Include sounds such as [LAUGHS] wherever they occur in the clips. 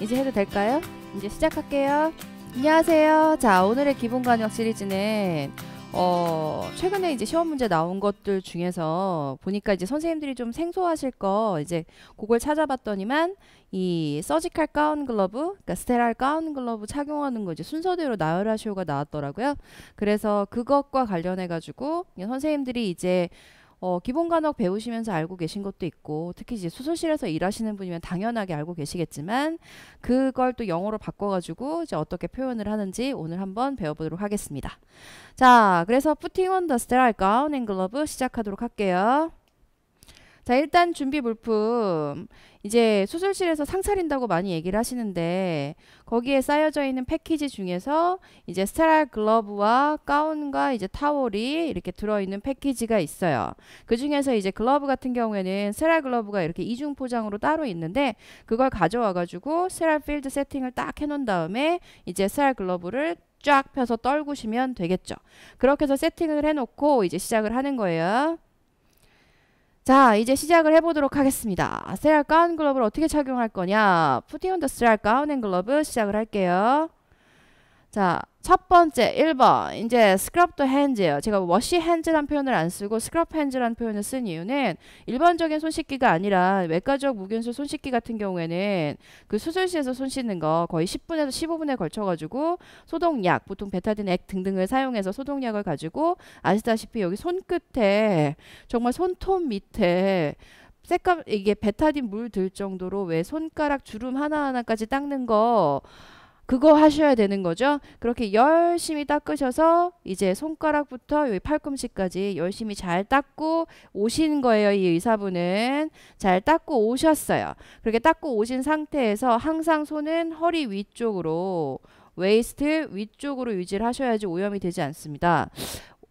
이제 해도 될까요? 이제 시작할게요. 안녕하세요. 자, 오늘의 기본 간역 시리즈는 어, 최근에 이제 시험 문제 나온 것들 중에서 보니까 이제 선생님들이 좀 생소하실 거 이제 그걸 찾아봤더니만 이 서지컬 가운 글러브, 그러니까 스테랄 가운 글러브 착용하는 거 이제 순서대로 나열하시오가 나왔더라고요. 그래서 그것과 관련해 가지고 선생님들이 이제 어, 기본 간혹 배우시면서 알고 계신 것도 있고 특히 이제 수술실에서 일하시는 분이면 당연하게 알고 계시겠지만 그걸 또 영어로 바꿔가지고 이제 어떻게 표현을 하는지 오늘 한번 배워보도록 하겠습니다. 자, 그래서 putting on the sterile gown and glove 시작하도록 할게요. 자, 일단 준비 물품. 이제 수술실에서 상차린다고 많이 얘기를 하시는데 거기에 쌓여져 있는 패키지 중에서 이제 스테랄 글러브와 가운과 이제 타월이 이렇게 들어있는 패키지가 있어요. 그 중에서 이제 글러브 같은 경우에는 스테랄 글러브가 이렇게 이중 포장으로 따로 있는데 그걸 가져와가지고 스테랄 필드 세팅을 딱 해놓은 다음에 이제 스테랄 글러브를 쫙 펴서 떨구시면 되겠죠. 그렇게 해서 세팅을 해놓고 이제 시작을 하는 거예요. 자, 이제 시작을 해보도록 하겠습니다. 스트랄 가운 글러브를 어떻게 착용할 거냐? 푸팅 온더 스트랄 가운 앤 글러브 시작을 할게요. 자, 첫 번째 1번 이제 scrub the hands예요. 제가 wash hands란 표현을 안 쓰고 scrub hands란 표현을 쓴 이유는 일반적인 손 씻기가 아니라 외과적 무균수 손 씻기 같은 경우에는 그 수술실에서 손 씻는 거 거의 10분에서 15분에 걸쳐 가지고 소독약 보통 베타딘 액 등등을 사용해서 소독약을 가지고 아시다시피 여기 손끝에 정말 손톱 밑에 색깔 이게 베타딘 물 들 정도로 왜 손가락 주름 하나하나까지 닦는 거 그거 하셔야 되는 거죠. 그렇게 열심히 닦으셔서 이제 손가락부터 여기 팔꿈치까지 열심히 잘 닦고 오신 거예요. 이 의사분은 잘 닦고 오셨어요. 그렇게 닦고 오신 상태에서 항상 손은 허리 위쪽으로 웨이스트 위쪽으로 유지를 하셔야지 오염이 되지 않습니다.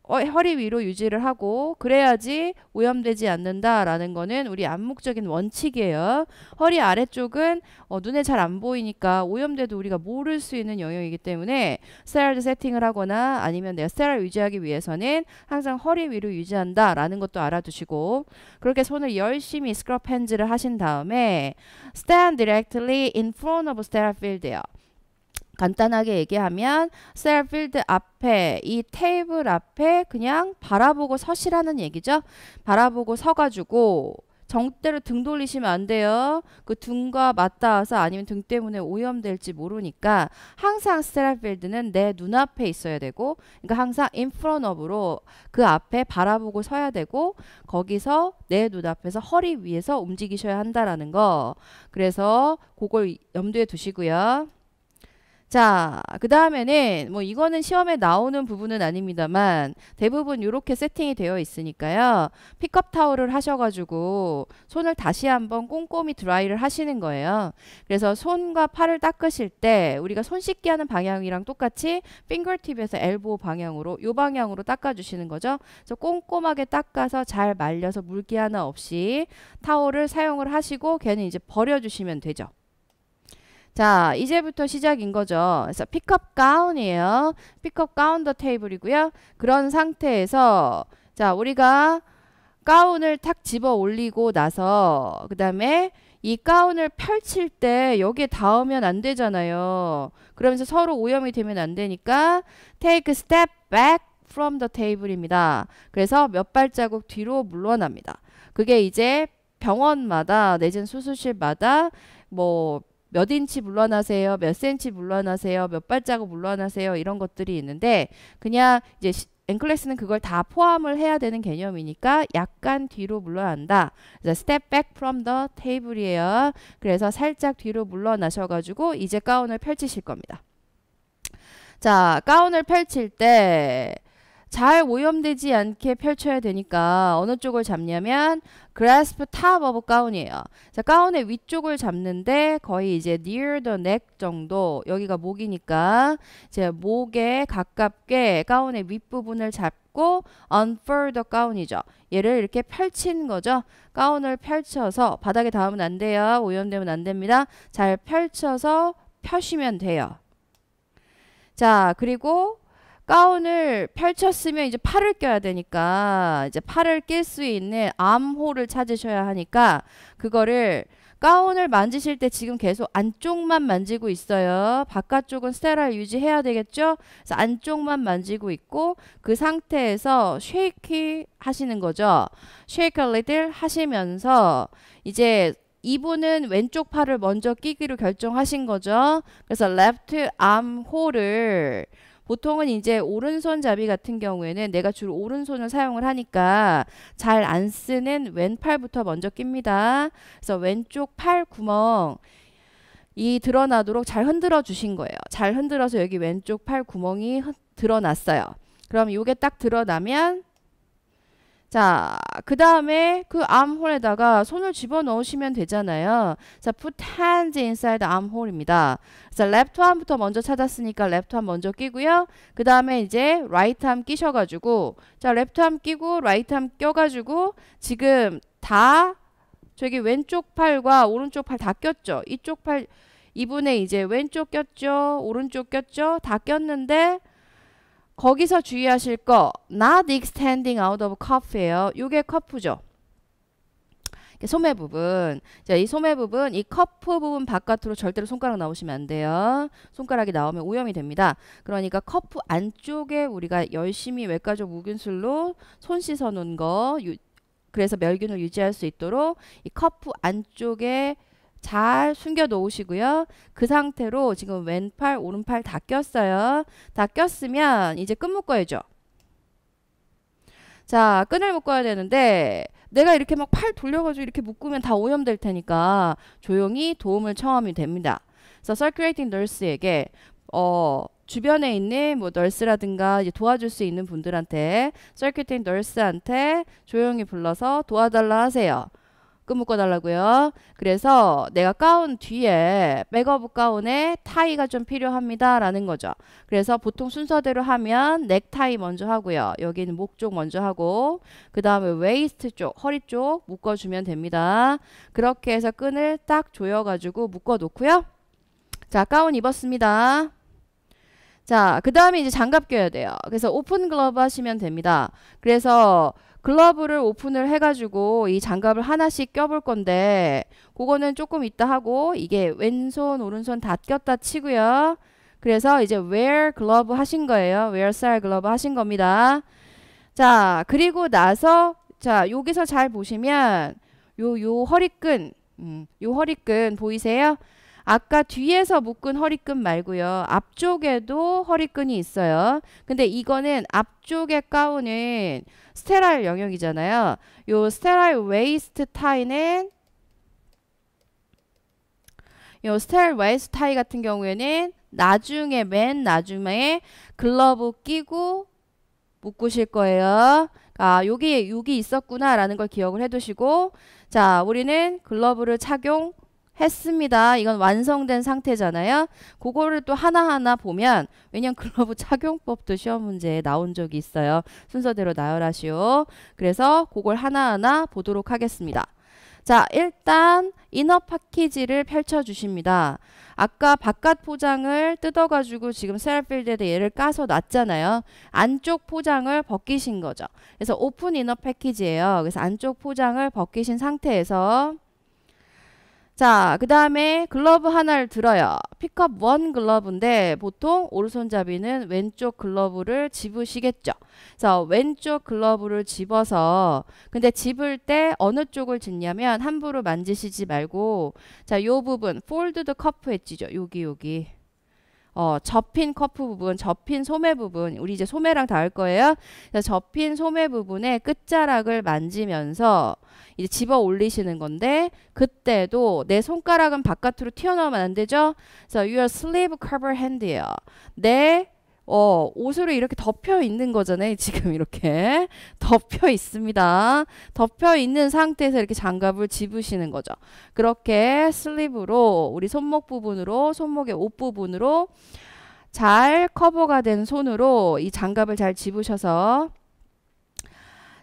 어, 허리 위로 유지를 하고 그래야지 오염되지 않는다라는 거는 우리 암묵적인 원칙이에요. 허리 아래쪽은 어, 눈에 잘 안 보이니까 오염돼도 우리가 모를 수 있는 영역이기 때문에 스테라드 세팅을 하거나 아니면 내가 스테라 유지하기 위해서는 항상 허리 위로 유지한다라는 것도 알아두시고 그렇게 손을 열심히 스크럽 핸즈를 하신 다음에 stand directly in front of sterile field예요. 간단하게 얘기하면 셀 필드 앞에 이 테이블 앞에 그냥 바라보고 서시라는 얘기죠. 바라보고 서가지고 정대로 등 돌리시면 안 돼요. 그 등과 맞닿아서 아니면 등 때문에 오염될지 모르니까 항상 셀트필드는내 눈앞에 있어야 되고 그러니까 항상 인프런업으로 그 앞에 바라보고 서야 되고 거기서 내 눈앞에서 허리 위에서 움직이셔야 한다라는 거. 그래서 그걸 염두에 두시고요. 자, 그 다음에는 뭐 이거는 시험에 나오는 부분은 아닙니다만 대부분 이렇게 세팅이 되어 있으니까요. 픽업 타올을 하셔가지고 손을 다시 한번 꼼꼼히 드라이를 하시는 거예요. 그래서 손과 팔을 닦으실 때 우리가 손 씻기 하는 방향이랑 똑같이 핑거팁에서 엘보 방향으로 이 방향으로 닦아주시는 거죠. 그래서 꼼꼼하게 닦아서 잘 말려서 물기 하나 없이 타올을 사용을 하시고 걔는 이제 버려주시면 되죠. 자, 이제부터 시작인 거죠. 그래서 픽업 가운이에요. 픽업 가운 더 테이블이고요. 그런 상태에서 자, 우리가 가운을 탁 집어 올리고 나서 그 다음에 이 가운을 펼칠 때 여기에 닿으면 안 되잖아요. 그러면서 서로 오염이 되면 안 되니까 take a step back from the table입니다. 그래서 몇 발자국 뒤로 물러납니다. 그게 이제 병원마다 내진 수술실마다 뭐몇 인치 물러나세요, 몇 센치 물러나세요, 몇 발자국 물러나세요 이런 것들이 있는데 그냥 이제 앵클래스는 그걸 다 포함을 해야 되는 개념이니까 약간 뒤로 물러난다. 그래서 step back from the table이에요. 그래서 살짝 뒤로 물러나셔가지고 이제 가운을 펼치실 겁니다. 자, 가운을 펼칠 때잘 오염되지 않게 펼쳐야 되니까 어느 쪽을 잡냐면 grasp top of 가운이에요. 자, 가운의 위쪽을 잡는데 거의 이제 near the neck 정도 여기가 목이니까 이제 목에 가깝게 가운의 윗부분을 잡고 unfurl the 가운이죠. 얘를 이렇게 펼친 거죠. 가운을 펼쳐서 바닥에 닿으면 안 돼요. 오염되면 안 됩니다. 잘 펼쳐서 펴시면 돼요. 자, 그리고 가운을 펼쳤으면 이제 팔을 껴야 되니까 이제 팔을 낄 수 있는 암호를 찾으셔야 하니까 그거를 가운을 만지실 때 지금 계속 안쪽만 만지고 있어요. 바깥쪽은 스테라를 유지해야 되겠죠? 그래서 안쪽만 만지고 있고 그 상태에서 쉐이키 하시는 거죠. 쉐이크 리들 하시면서 이제 이분은 왼쪽 팔을 먼저 끼기로 결정하신 거죠. 그래서 left arm 홀을 보통은 이제 오른손잡이 같은 경우에는 내가 주로 오른손을 사용을 하니까 잘 안 쓰는 왼팔부터 먼저 낍니다. 그래서 왼쪽 팔 구멍 이 드러나도록 잘 흔들어 주신 거예요. 잘 흔들어서 여기 왼쪽 팔 구멍이 드러났어요. 그럼 이게 딱 드러나면 자, 그 다음에 그 암홀에다가 손을 집어넣으시면 되잖아요. 자, put hands inside 암홀입니다. 자, left arm부터 먼저 찾았으니까 left arm 먼저 끼고요. 그 다음에 이제 right arm 끼셔가지고 자, left arm 끼고 right arm 껴가지고 지금 다 저기 왼쪽 팔과 오른쪽 팔 다 꼈죠. 이쪽 팔 이분의 이제 왼쪽 꼈죠. 오른쪽 꼈죠. 다 꼈는데 거기서 주의하실 거 not extending out of cup예요. 이게 커프죠. 소매 부분. 자, 이 소매 부분, 이 커프 부분 바깥으로 절대로 손가락 나오시면 안 돼요. 손가락이 나오면 오염이 됩니다. 그러니까 커프 안쪽에 우리가 열심히 외과적 무균술로 손 씻어 놓은 거, 유, 그래서 멸균을 유지할 수 있도록 이 커프 안쪽에 잘 숨겨 놓으시고요. 그 상태로 지금 왼팔 오른팔 다 꼈어요. 다 꼈으면 이제 끈 묶어야죠. 자 끈을 묶어야 되는데 내가 이렇게 막 팔 돌려가지고 이렇게 묶으면 다 오염될 테니까 조용히 도움을 청함이 됩니다. 그래서 circulating nurse에게 어 주변에 있는 뭐 널스라든가 이제 도와줄 수 있는 분들한테 circulating nurse한테 조용히 불러서 도와달라 하세요. 그 묶어달라고요. 그래서 내가 가운 뒤에 백업 가운에 타이가 좀 필요합니다라는 거죠. 그래서 보통 순서대로 하면 넥타이 먼저 하고요. 여기는 목 쪽 먼저 하고 그 다음에 웨이스트 쪽, 허리 쪽 묶어주면 됩니다. 그렇게 해서 끈을 딱 조여가지고 묶어놓고요. 자, 가운 입었습니다. 자, 그 다음에 이제 장갑 껴야 돼요. 그래서 오픈 글러브 하시면 됩니다. 그래서 글러브를 오픈을 해가지고 이 장갑을 하나씩 껴볼 건데 그거는 조금 있다 하고 이게 왼손 오른손 다 꼈다 치고요. 그래서 이제 wear glove 하신 거예요. wear style glove 하신 겁니다. 자 그리고 나서 자 여기서 잘 보시면 요 요 허리끈 음, 요 허리끈 보이세요? 아까 뒤에서 묶은 허리끈 말고요. 앞쪽에도 허리끈이 있어요. 근데 이거는 앞쪽에 가운은 스테라일 영역이잖아요. 요 스테라일 웨이스트 타이는 요 스테라일 웨이스트 타이 같은 경우에는 나중에 맨 나중에 글러브 끼고 묶으실 거예요. 아, 여기 여기 있었구나라는 걸 기억을 해 두시고 자, 우리는 글러브를 착용 했습니다. 이건 완성된 상태잖아요. 그거를 또 하나하나 보면 왜냐면 글러브 [LAUGHS] 착용법도 시험 문제에 나온 적이 있어요. 순서대로 나열하시오. 그래서 그걸 하나하나 보도록 하겠습니다. 자 일단 이너 파키지를 펼쳐 주십니다 아까 바깥 포장을 뜯어 가지고 지금 셀필드에 얘를 까서 놨잖아요 안쪽 포장을 벗기신 거죠 그래서 오픈 이너 패키지예요 그래서 안쪽 포장을 벗기신 상태에서 자, 그 다음에 글러브 하나를 들어요. 픽업 원 글러브인데 보통 오른손잡이는 왼쪽 글러브를 집으시겠죠. 그 왼쪽 글러브를 집어서 근데 집을 때 어느 쪽을 집냐면 함부로 만지시지 말고 자, 요 부분 폴드드 커프 엣지죠. 여기 여기. 어, 접힌 커프 부분, 접힌 소매 부분, 우리 이제 소매랑 닿을 거예요. 접힌 소매 부분의 끝자락을 만지면서 이제 집어 올리시는 건데 그때도 내 손가락은 바깥으로 튀어나오면 안 되죠. 그래서 your sleeve cover hand예요. 내 어, 옷으로 이렇게 덮여 있는 거잖아요. [LAUGHS] 지금 이렇게 덮여 있습니다. 덮여 있는 상태에서 이렇게 장갑을 집으시는 거죠. 그렇게 슬립으로 우리 손목 부분으로 손목의 옷 부분으로 잘 커버가 된 손으로 이 장갑을 잘 집으셔서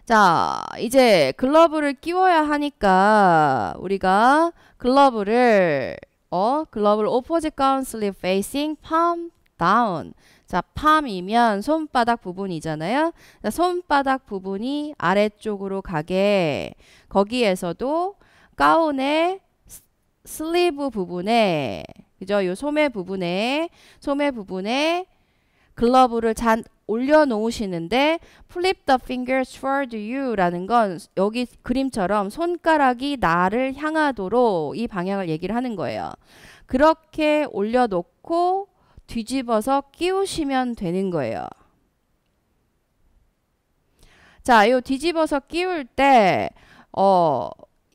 자, 이제 글러브를 끼워야 하니까 우리가 글러브를 어, 글러브를 오퍼 p o 운 슬립 e 이싱팜 다운 자, 팜이면 손바닥 부분이잖아요. 자, 손바닥 부분이 아래쪽으로 가게 거기에서도 가운의 슬리브 부분에 그죠? 요 소매 부분에 소매 부분에 글러브를 잔 올려놓으시는데 flip the fingers toward you라는 건 여기 그림처럼 손가락이 나를 향하도록 이 방향을 얘기를 하는 거예요. 그렇게 올려놓고 뒤집어서 끼우시면 되는 거예요. 자, 요 뒤집어서 끼울 때, 어,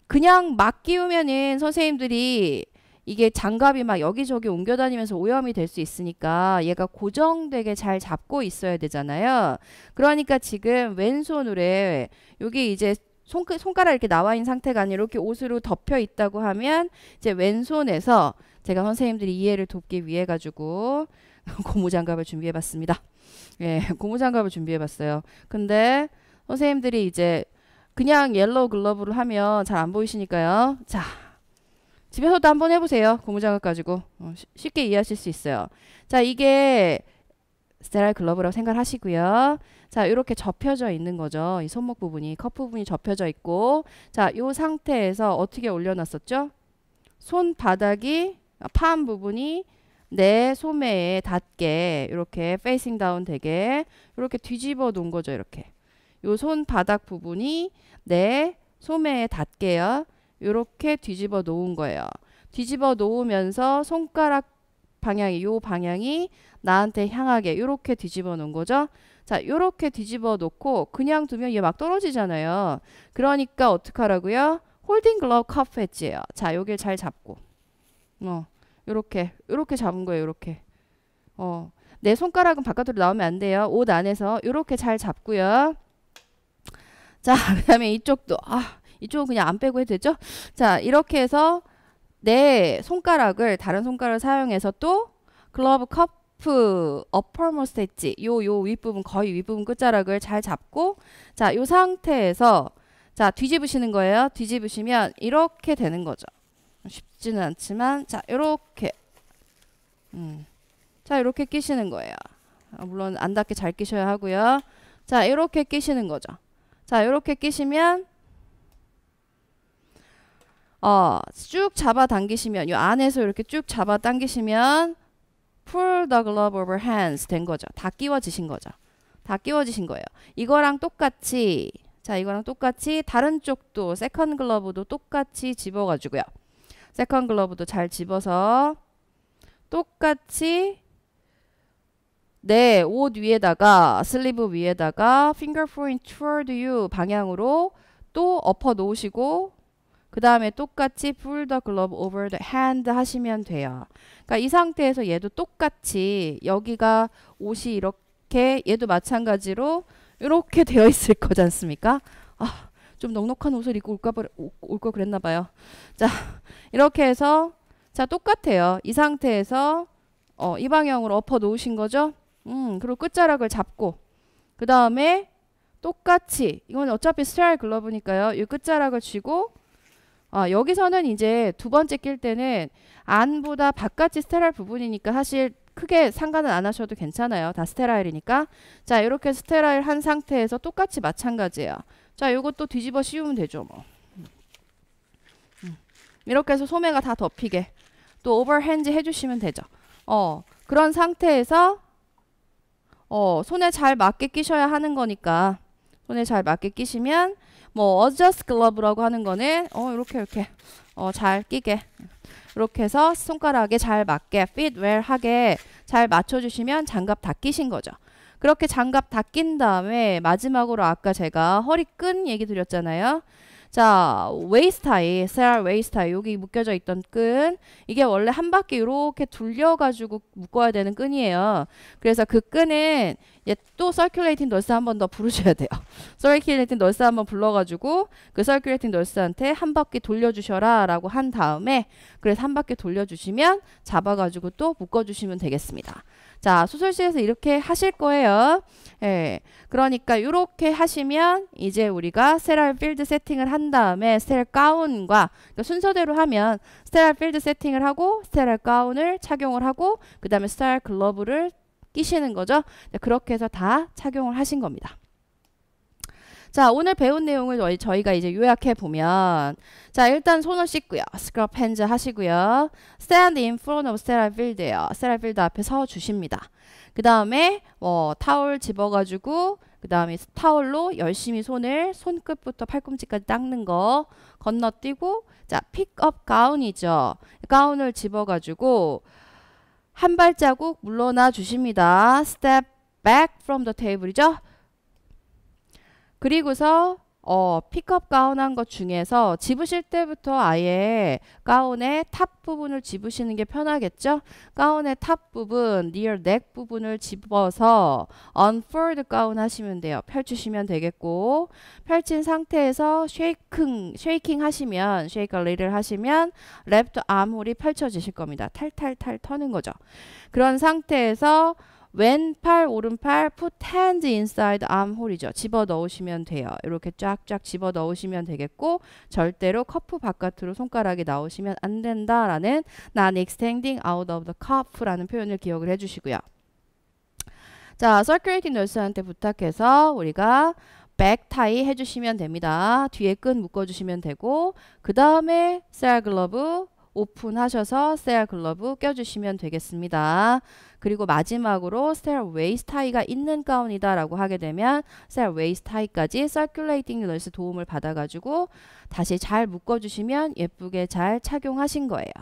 그냥 막 끼우면은 선생님들이 이게 장갑이 막 여기저기 옮겨다니면서 오염이 될 수 있으니까 얘가 고정되게 잘 잡고 있어야 되잖아요. 그러니까 지금 왼손으로 여기 이제 손, 그, 손가락 이렇게 나와 있는 상태가 아니라 이렇게 옷으로 덮여 있다고 하면 이제 왼손에서 제가 선생님들이 이해를 돕기 위해 가지고 [LAUGHS] 고무장갑을 준비해 봤습니다. 예, [LAUGHS] 고무장갑을 준비해 봤어요. 근데 선생님들이 이제 그냥 옐로우 글러브로 하면 잘 안 보이시니까요. 자, 집에서도 한번 해보세요. 고무장갑 가지고 어, 쉽게 이해하실 수 있어요. 자, 이게 스테라일 글러브라고 생각하시고요. 자, 이렇게 접혀져 있는 거죠. 이 손목 부분이 컵 부분이 접혀져 있고 자, 이 상태에서 어떻게 올려놨었죠? 손바닥이 아, 파한 부분이 내 소매에 닿게 이렇게 페이싱 다운 되게 이렇게 뒤집어 놓은 거죠. 이렇게 요 손바닥 부분이 내 소매에 닿게요. 이렇게 뒤집어 놓은 거예요. 뒤집어 놓으면서 손가락 방향이 요 방향이 나한테 향하게 이렇게 뒤집어 놓은 거죠. 자, 이렇게 뒤집어 놓고 그냥 두면 얘 막 떨어지잖아요. 그러니까 어떡하라고요? 홀딩 글러브 카프 엣지예요. 자, 요길 잘 잡고. 어. 요렇게 요렇게 잡은 거예요. 요렇게. 어. 내 손가락은 바깥으로 나오면 안 돼요. 옷 안에서 요렇게 잘 잡고요. 자, [LAUGHS] 그다음에 이쪽도 아, 이쪽은 그냥 안 빼고 해도 되죠? 자, 이렇게 해서 내 손가락을 다른 손가락을 사용해서 또 글러브 커프 어퍼머스트 엣지 요 요 윗부분 거의 윗부분 끝자락을 잘 잡고 자요 상태에서 자 뒤집으시는 거예요 뒤집으시면 이렇게 되는 거죠 쉽지는 않지만 자 요렇게 음. 자 이렇게 끼시는 거예요 아, 물론 안 닿게 잘 끼셔야 하고요 자 이렇게 끼시는 거죠 자 이렇게 끼시면 어, 쭉 잡아당기시면 이 안에서 이렇게 쭉 잡아당기시면 pull the glove over hands 된 거죠. 다 끼워지신 거죠. 다 끼워지신 거예요. 이거랑 똑같이 자 이거랑 똑같이 다른 쪽도 세컨 글러브도 똑같이 집어가지고요. 세컨 글러브도 잘 집어서 똑같이 네, 옷 위에다가 슬리브 위에다가 finger point toward you 방향으로 또 엎어 놓으시고 그 다음에 똑같이 pull the glove over the hand 하시면 돼요. 그러니까 이 상태에서 얘도 똑같이 여기가 옷이 이렇게 얘도 마찬가지로 이렇게 되어 있을 거지 않습니까? 아, 좀 넉넉한 옷을 입고 올까 올걸 그랬나 봐요. 자, 이렇게 해서 자 똑같아요. 이 상태에서 어, 이 방향으로 엎어 놓으신 거죠. 음, 그리고 끝자락을 잡고 그 다음에 똑같이 이건 어차피 스트라이 글러브니까요. 이 끝자락을 쥐고 어, 여기서는 이제 두 번째 낄 때는 안보다 바깥이 스테랄 라 부분이니까 사실 크게 상관은 안 하셔도 괜찮아요. 다 스테라일이니까. 자, 이렇게 스테라일 한 상태에서 똑같이 마찬가지예요. 자, 이것도 뒤집어 씌우면 되죠, 뭐. 음. 이렇게 해서 소매가 다 덮이게 또 오버핸즈 해주시면 되죠. 어, 그런 상태에서 어, 손에 잘 맞게 끼셔야 하는 거니까 손에 잘 맞게 끼시면 뭐어 d 스 u s t 라고 하는 거는 어 이렇게 이렇게 어 잘 끼게 이렇게 해서 손가락에 잘 맞게 fit 하게 잘 맞춰주시면 장갑 다 끼신 거죠. 그렇게 장갑 다 낀 다음에 마지막으로 아까 제가 허리끈 얘기 드렸잖아요. 자, 웨이스타이, 세알 웨이스타이 여기 묶여져 있던 끈 이게 원래 한 바퀴 이렇게 둘려가지고 묶어야 되는 끈이에요. 그래서 그 끈은 얘또 서큘레이팅 널스 한 번 더 부르셔야 돼요. 서큘레이팅 널스 한 번 불러가지고 그 서큘레이팅 널스한테 한 바퀴 돌려주셔라 라고 한 다음에 그래서 한 바퀴 돌려주시면 잡아가지고 또 묶어주시면 되겠습니다. 자, 소설실에서 이렇게 하실 거예요. 예. 그러니까 이렇게 하시면 이제 우리가 스테랄 필드 세팅을 한 다음에 스테랄 가운과 그러니까 순서대로 하면 스테랄 필드 세팅을 하고 스테랄 가운을 착용을 하고 그 다음에 스테랄 글러브를 끼시는 거죠. 네, 그렇게 해서 다 착용을 하신 겁니다. 자, 오늘 배운 내용을 저희가 이제 요약해 보면 자, 일단 손을 씻고요. 스크럽 핸즈 하시고요. stand in front of sterile field예요. sterile field 앞에 서 주십니다. 그 다음에 어, 타월 집어가지고 그 다음에 타월로 열심히 손을 손끝부터 팔꿈치까지 닦는 거 건너뛰고 자 픽업 가운이죠. 가운을 집어가지고 한 발자국 물러나 주십니다. step back from the table이죠. 그리고서 어, 픽업 가운 한 것 중에서 집으실 때부터 아예 가운의 탑 부분을 집으시는 게 편하겠죠? 가운의 탑 부분, near neck 부분을 집어서 u n f u l d 가운 하시면 돼요. 펼치시면 되겠고 펼친 상태에서 s h a k i n 하시면 shake 하시면 left arm홀이 펼쳐지실 겁니다. 탈탈탈 터는 거죠. 그런 상태에서 왼팔 오른팔 put hand inside arm 홀이죠. 집어 넣으시면 돼요. 이렇게 쫙쫙 집어 넣으시면 되겠고 절대로 커프 바깥으로 손가락이 나오시면 안 된다라는 n extending out of the cup라는 표현을 기억을 해주시고요. 자, circulating nurse한테 부탁해서 우리가 백타이 해주시면 됩니다. 뒤에 끈 묶어주시면 되고 그 다음에 셀 글러브 오픈하셔서 셀텔 글러브 껴주시면 되겠습니다. 그리고 마지막으로 스텔 웨이스 타이가 있는 가운이다 라고 하게 되면 스텔 웨이스 타이까지 서큘레이팅 널스 도움을 받아가지고 다시 잘 묶어주시면 예쁘게 잘 착용하신 거예요.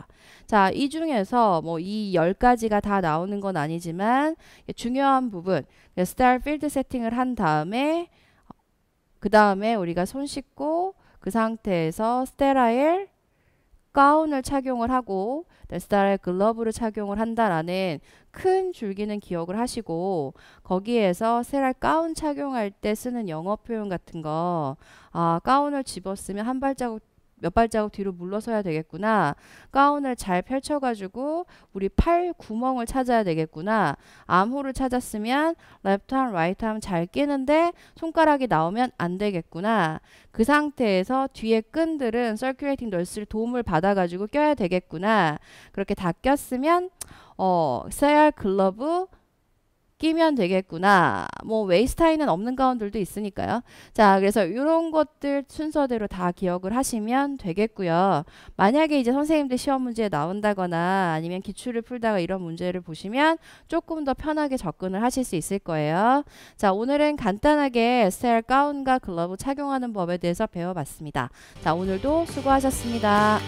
자, 이 중에서 뭐이 10가지가 다 나오는 건 아니지만 중요한 부분 스타일 필드 세팅을 한 다음에 그 다음에 우리가 손 씻고 그 상태에서 스테라일 가운을 착용을 하고 넥스타의 글러브를 착용을 한다라는 큰 줄기는 기억을 하시고 거기에서 세랄 가운 착용할 때 쓰는 영어 표현 같은 거 아, 가운을 집었으면 한 발자국 몇 발자국 뒤로 물러서야 되겠구나. 가운을 잘 펼쳐가지고 우리 팔 구멍을 찾아야 되겠구나. 암호를 찾았으면 랩트함, 라이트함 잘 끼는데 손가락이 나오면 안 되겠구나. 그 상태에서 뒤에 끈들은 서큘레이팅 널스를 도움을 받아가지고 껴야 되겠구나. 그렇게 다 꼈으면 어, 써야 할 글러브 끼면 되겠구나. 뭐 웨이스타인은 없는 가운들도 있으니까요. 자, 그래서 이런 것들 순서대로 다 기억을 하시면 되겠고요. 만약에 이제 선생님들 시험 문제에 나온다거나 아니면 기출을 풀다가 이런 문제를 보시면 조금 더 편하게 접근을 하실 수 있을 거예요. 자, 오늘은 간단하게 스텔 가운과 글러브 착용하는 법에 대해서 배워봤습니다. 자, 오늘도 수고하셨습니다.